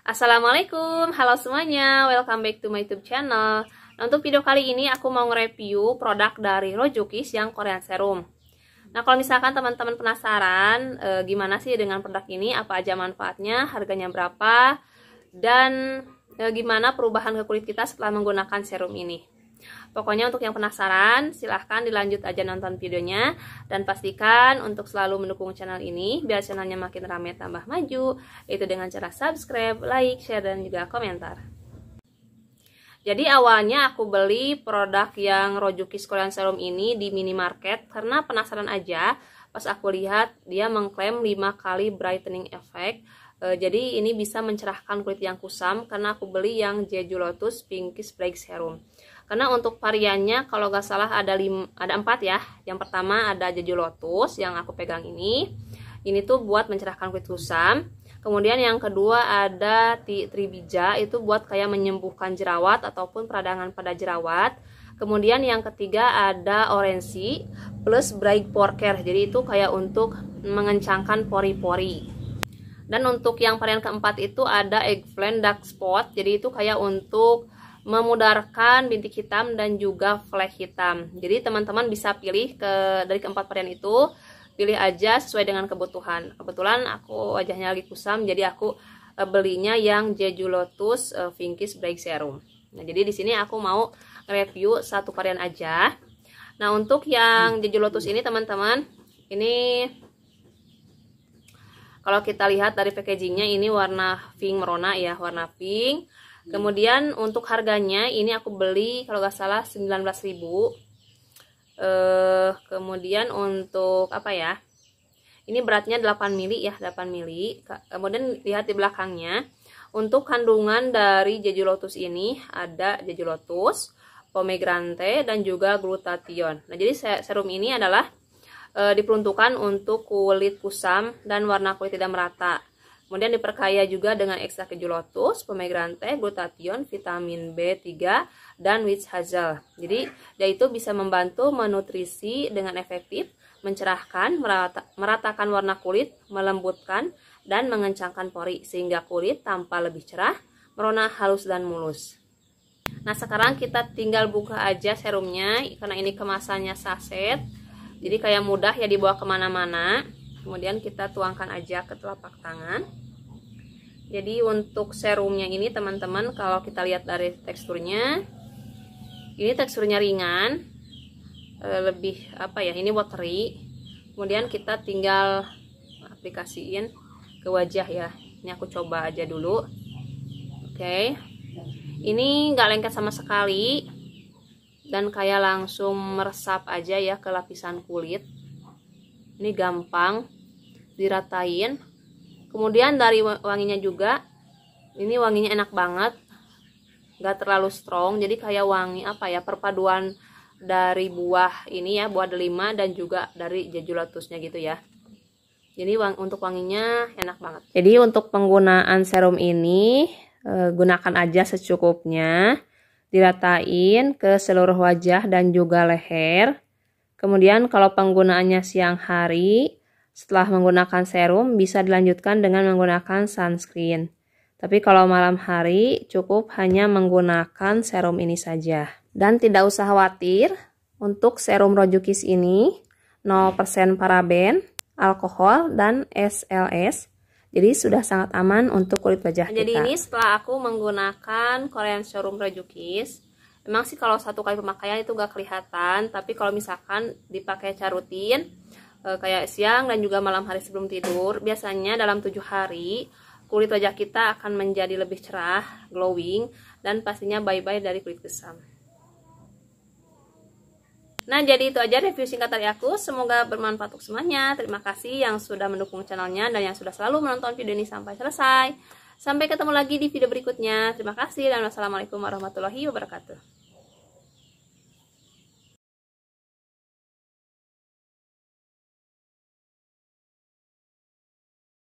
Assalamualaikum, halo semuanya, welcome back to my youtube channel nah, Untuk video kali ini aku mau nge-review produk dari Rojukis yang Korean Serum Nah kalau misalkan teman-teman penasaran e, gimana sih dengan produk ini, apa aja manfaatnya, harganya berapa Dan e, gimana perubahan ke kulit kita setelah menggunakan serum ini Pokoknya untuk yang penasaran, silahkan dilanjut aja nonton videonya. Dan pastikan untuk selalu mendukung channel ini, biar channelnya makin ramai tambah maju, itu dengan cara subscribe, like, share, dan juga komentar. Jadi awalnya aku beli produk yang Rojukis Korean Serum ini di minimarket karena penasaran aja. Pas aku lihat dia mengklaim 5 kali brightening effect. E, jadi ini bisa mencerahkan kulit yang kusam karena aku beli yang Jeju Lotus Pinkish Break Serum karena untuk variannya kalau nggak salah ada lim, ada empat ya yang pertama ada jeju lotus yang aku pegang ini ini tuh buat mencerahkan kulit kusam kemudian yang kedua ada ti, tribija itu buat kayak menyembuhkan jerawat ataupun peradangan pada jerawat kemudian yang ketiga ada orensi plus bright pore care. jadi itu kayak untuk mengencangkan pori-pori dan untuk yang varian keempat itu ada eggplant dark spot jadi itu kayak untuk memudarkan bintik hitam dan juga flek hitam. Jadi teman-teman bisa pilih ke dari keempat varian itu, pilih aja sesuai dengan kebutuhan. Kebetulan aku wajahnya lagi kusam, jadi aku eh, belinya yang Jeju Lotus eh, Vinkis Break Serum. Nah, jadi di sini aku mau review satu varian aja. Nah, untuk yang Jeju Lotus ini teman-teman, ini kalau kita lihat dari packagingnya ini warna pink merona ya, warna pink Hmm. Kemudian untuk harganya ini aku beli kalau nggak salah 19.000. Eh kemudian untuk apa ya? Ini beratnya 8 mili ya, 8 mili. Kemudian lihat di belakangnya. Untuk kandungan dari jeju lotus ini ada jeju lotus, pomegranate dan juga glutathione. Nah, jadi serum ini adalah e, diperuntukkan untuk kulit kusam dan warna kulit tidak merata. Kemudian diperkaya juga dengan keju ekstrak lotus, pomegranate, glutathione, vitamin B3, dan witch hazel. Jadi, dia itu bisa membantu menutrisi dengan efektif, mencerahkan, merata, meratakan warna kulit, melembutkan, dan mengencangkan pori sehingga kulit tanpa lebih cerah, merona halus dan mulus. Nah, sekarang kita tinggal buka aja serumnya karena ini kemasannya saset. Jadi kayak mudah ya dibawa kemana-mana. Kemudian kita tuangkan aja ke telapak tangan jadi untuk serumnya ini teman-teman kalau kita lihat dari teksturnya ini teksturnya ringan eh, lebih apa ya ini watery kemudian kita tinggal aplikasiin ke wajah ya ini aku coba aja dulu oke okay. ini nggak lengket sama sekali dan kayak langsung meresap aja ya ke lapisan kulit ini gampang diratain kemudian dari wanginya juga ini wanginya enak banget gak terlalu strong jadi kayak wangi apa ya perpaduan dari buah ini ya buah delima dan juga dari jejulatusnya gitu ya jadi wang, untuk wanginya enak banget jadi untuk penggunaan serum ini eh, gunakan aja secukupnya diratain ke seluruh wajah dan juga leher kemudian kalau penggunaannya siang hari setelah menggunakan serum, bisa dilanjutkan dengan menggunakan sunscreen. Tapi kalau malam hari, cukup hanya menggunakan serum ini saja. Dan tidak usah khawatir, untuk serum rojukis ini 0% paraben, alkohol, dan SLS. Jadi sudah sangat aman untuk kulit wajah kita. Jadi ini setelah aku menggunakan Korean Serum Rojukis, Emang sih kalau satu kali pemakaian itu gak kelihatan, tapi kalau misalkan dipakai rutin, Eh, kayak siang dan juga malam hari sebelum tidur biasanya dalam tujuh hari kulit wajah kita akan menjadi lebih cerah glowing dan pastinya bye-bye dari kulit kusam Nah, jadi itu aja review singkat dari aku. Semoga bermanfaat untuk semuanya. Terima kasih yang sudah mendukung channelnya dan yang sudah selalu menonton video ini sampai selesai. Sampai ketemu lagi di video berikutnya. Terima kasih dan wassalamualaikum warahmatullahi wabarakatuh.